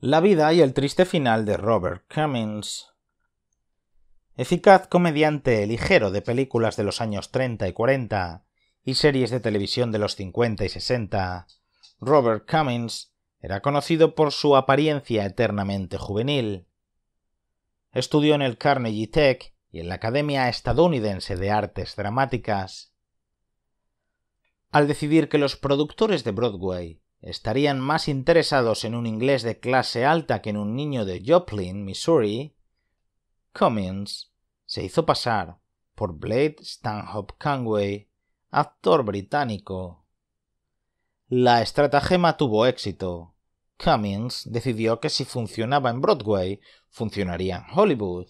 La vida y el triste final de Robert Cummings. Eficaz comediante ligero de películas de los años 30 y 40 y series de televisión de los 50 y 60, Robert Cummings era conocido por su apariencia eternamente juvenil. Estudió en el Carnegie Tech y en la Academia Estadounidense de Artes Dramáticas. Al decidir que los productores de Broadway estarían más interesados en un inglés de clase alta que en un niño de Joplin, Missouri, Cummins se hizo pasar por Blade Stanhope Conway, actor británico. La estratagema tuvo éxito. Cummings decidió que si funcionaba en Broadway, funcionaría en Hollywood,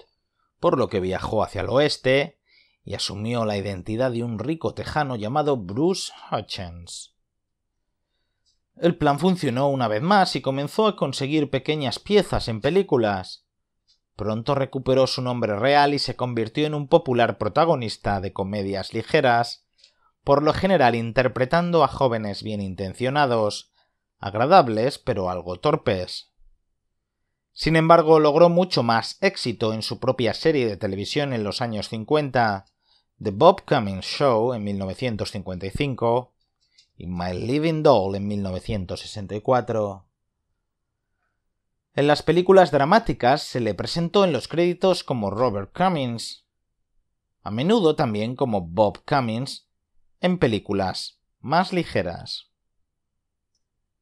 por lo que viajó hacia el oeste y asumió la identidad de un rico tejano llamado Bruce Hutchins. El plan funcionó una vez más y comenzó a conseguir pequeñas piezas en películas. Pronto recuperó su nombre real y se convirtió en un popular protagonista de comedias ligeras, por lo general interpretando a jóvenes bien intencionados, agradables pero algo torpes. Sin embargo, logró mucho más éxito en su propia serie de televisión en los años 50, The Bob Cummings Show en 1955, y My Living Doll en 1964. En las películas dramáticas se le presentó en los créditos como Robert Cummings, a menudo también como Bob Cummings, en películas más ligeras.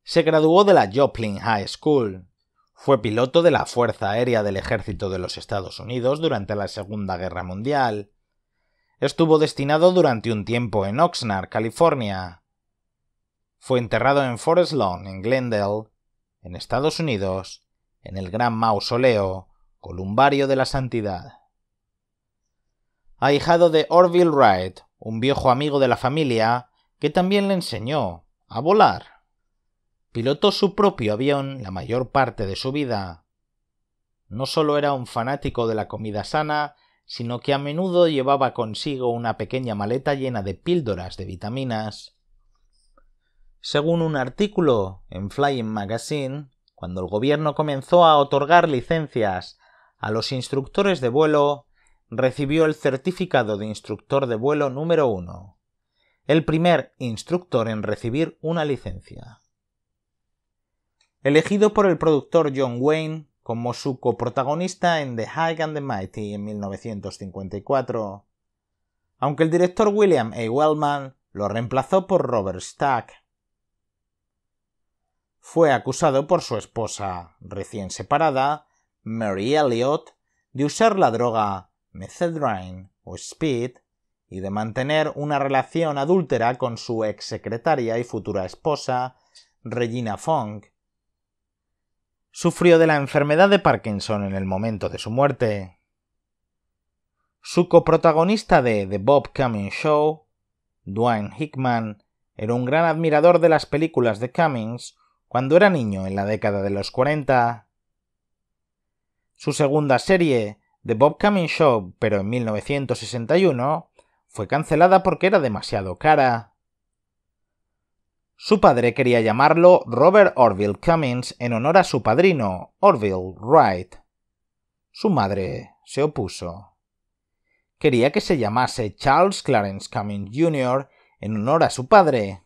Se graduó de la Joplin High School. Fue piloto de la Fuerza Aérea del Ejército de los Estados Unidos durante la Segunda Guerra Mundial. Estuvo destinado durante un tiempo en Oxnard, California. Fue enterrado en Forest Lawn, en Glendale, en Estados Unidos, en el gran mausoleo Columbario de la Santidad. Ahijado de Orville Wright, un viejo amigo de la familia, que también le enseñó a volar. Pilotó su propio avión la mayor parte de su vida. No solo era un fanático de la comida sana, sino que a menudo llevaba consigo una pequeña maleta llena de píldoras de vitaminas según un artículo en Flying Magazine, cuando el gobierno comenzó a otorgar licencias a los instructores de vuelo, recibió el certificado de instructor de vuelo número uno, el primer instructor en recibir una licencia. Elegido por el productor John Wayne como su coprotagonista en The High and the Mighty en 1954, aunque el director William A. Wellman lo reemplazó por Robert Stack fue acusado por su esposa recién separada, Mary Elliot, de usar la droga Methedrine o speed y de mantener una relación adúltera con su ex secretaria y futura esposa, Regina Fong. Sufrió de la enfermedad de Parkinson en el momento de su muerte. Su coprotagonista de The Bob Cummings Show, Dwayne Hickman, era un gran admirador de las películas de Cummings, cuando era niño en la década de los 40. Su segunda serie, The Bob Cummings Show, pero en 1961, fue cancelada porque era demasiado cara. Su padre quería llamarlo Robert Orville Cummings en honor a su padrino, Orville Wright. Su madre se opuso. Quería que se llamase Charles Clarence Cummings Jr. en honor a su padre,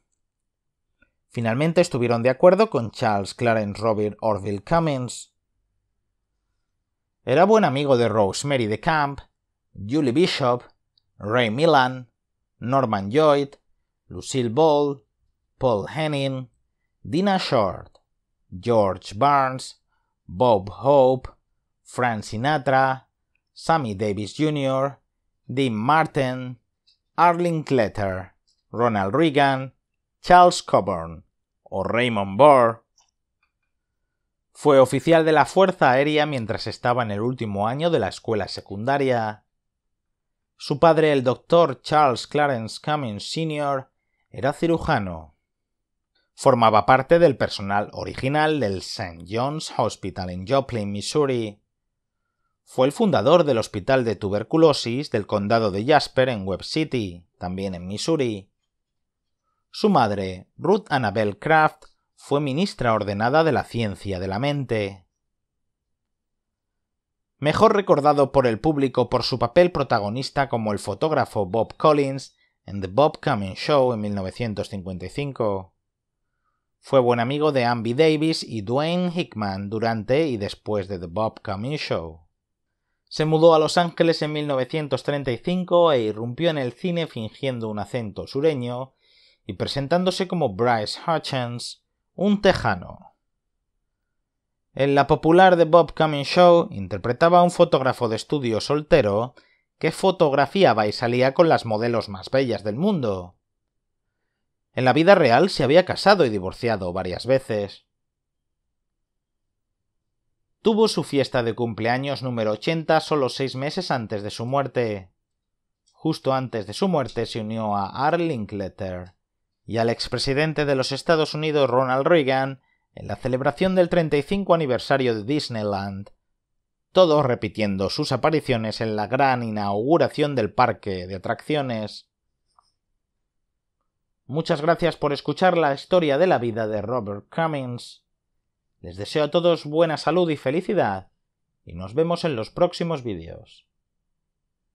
Finalmente estuvieron de acuerdo con Charles Clarence Robert Orville Cummings. Era buen amigo de Rosemary de Camp, Julie Bishop, Ray Milan, Norman Lloyd, Lucille Ball, Paul Henning, Dina Short, George Barnes, Bob Hope, Frank Sinatra, Sammy Davis Jr., Dean Martin, Arlene Kletter, Ronald Reagan, Charles Coburn, o Raymond Burr. Fue oficial de la Fuerza Aérea mientras estaba en el último año de la escuela secundaria. Su padre, el doctor Charles Clarence Cummings Sr., era cirujano. Formaba parte del personal original del St. John's Hospital en Joplin, Missouri. Fue el fundador del Hospital de Tuberculosis del Condado de Jasper en Webb City, también en Missouri. Su madre, Ruth Annabel Kraft, fue ministra ordenada de la ciencia de la mente. Mejor recordado por el público por su papel protagonista como el fotógrafo Bob Collins en The Bob Cummings Show en 1955. Fue buen amigo de Amby Davis y Dwayne Hickman durante y después de The Bob Cummings Show. Se mudó a Los Ángeles en 1935 e irrumpió en el cine fingiendo un acento sureño y presentándose como Bryce Hutchins, un tejano. En la popular The Bob Cummings Show interpretaba a un fotógrafo de estudio soltero que fotografiaba y salía con las modelos más bellas del mundo. En la vida real se había casado y divorciado varias veces. Tuvo su fiesta de cumpleaños número 80 solo seis meses antes de su muerte. Justo antes de su muerte se unió a Letter y al expresidente de los Estados Unidos Ronald Reagan en la celebración del 35 aniversario de Disneyland, todos repitiendo sus apariciones en la gran inauguración del parque de atracciones. Muchas gracias por escuchar la historia de la vida de Robert Cummings. Les deseo a todos buena salud y felicidad, y nos vemos en los próximos vídeos.